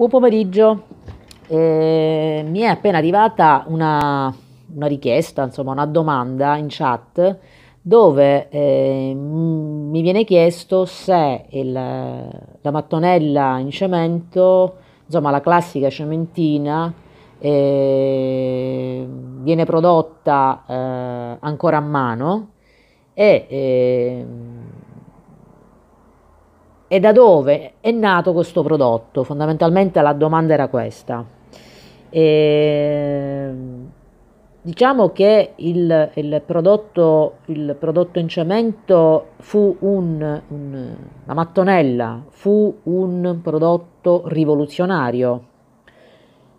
Buon pomeriggio, eh, mi è appena arrivata una, una, richiesta, insomma una domanda in chat dove eh, mi viene chiesto se il, la mattonella in cemento, insomma la classica cementina, eh, viene prodotta eh, ancora a mano e ehm, e da dove è nato questo prodotto? Fondamentalmente la domanda era questa. E ehm, diciamo che il, il, prodotto, il, prodotto, in cemento fu un, un, la mattonella, fu un prodotto rivoluzionario.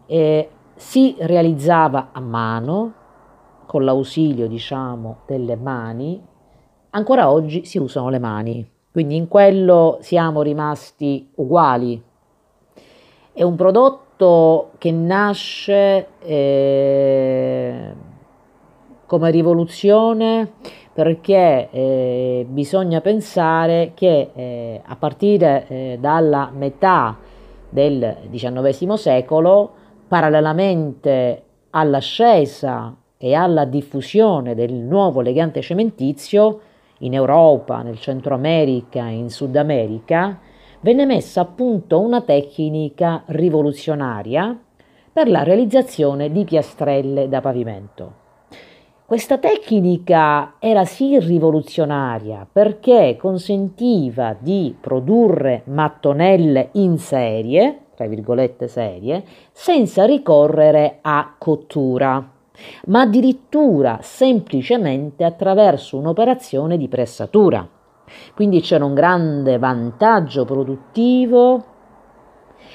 E si realizzava a mano, con l'ausilio diciamo, delle mani, ancora oggi si usano le mani. Quindi in quello siamo rimasti uguali. È un prodotto che nasce eh, come rivoluzione perché eh, bisogna pensare che eh, a partire eh, dalla metà del XIX secolo, parallelamente all'ascesa e alla diffusione del nuovo legante cementizio, in Europa, nel Centro America, in Sud America, venne messa a punto una tecnica rivoluzionaria per la realizzazione di piastrelle da pavimento. Questa tecnica era sì rivoluzionaria perché consentiva di produrre mattonelle in serie, tra virgolette serie, senza ricorrere a cottura ma addirittura semplicemente attraverso un'operazione di pressatura. Quindi c'era un grande vantaggio produttivo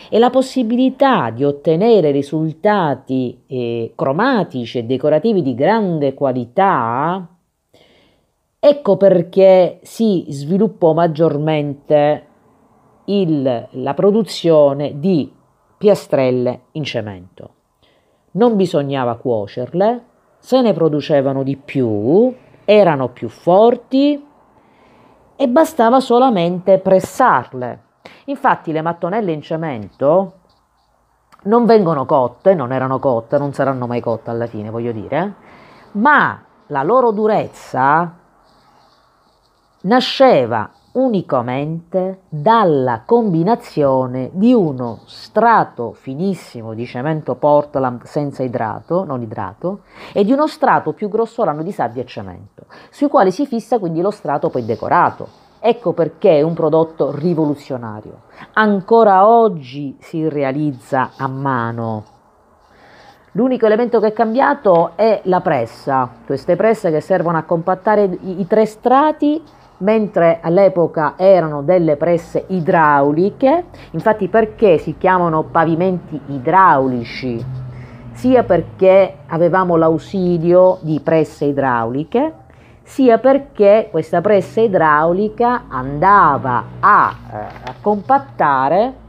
e la possibilità di ottenere risultati eh, cromatici e decorativi di grande qualità. Ecco perché si sviluppò maggiormente il, la produzione di piastrelle in cemento non bisognava cuocerle, se ne producevano di più, erano più forti e bastava solamente pressarle. Infatti le mattonelle in cemento non vengono cotte, non erano cotte, non saranno mai cotte alla fine, voglio dire, ma la loro durezza nasceva unicamente dalla combinazione di uno strato finissimo di cemento Portland senza idrato, non idrato, e di uno strato più grossolano di sabbia e cemento, sui quali si fissa quindi lo strato poi decorato. Ecco perché è un prodotto rivoluzionario. Ancora oggi si realizza a mano. L'unico elemento che è cambiato è la pressa, queste presse che servono a compattare i, i tre strati mentre all'epoca erano delle presse idrauliche, infatti perché si chiamano pavimenti idraulici? Sia perché avevamo l'ausilio di presse idrauliche, sia perché questa pressa idraulica andava a, eh, a compattare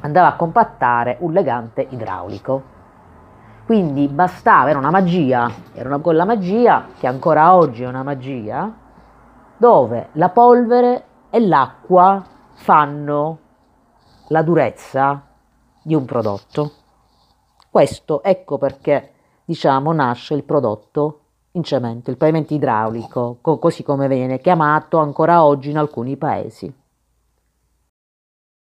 andava a compattare un legante idraulico. Quindi bastava, era una magia, era una, quella magia che ancora oggi è una magia, dove la polvere e l'acqua fanno la durezza di un prodotto. Questo ecco perché diciamo nasce il prodotto in cemento, il pavimento idraulico, co- così come viene chiamato ancora oggi in alcuni paesi.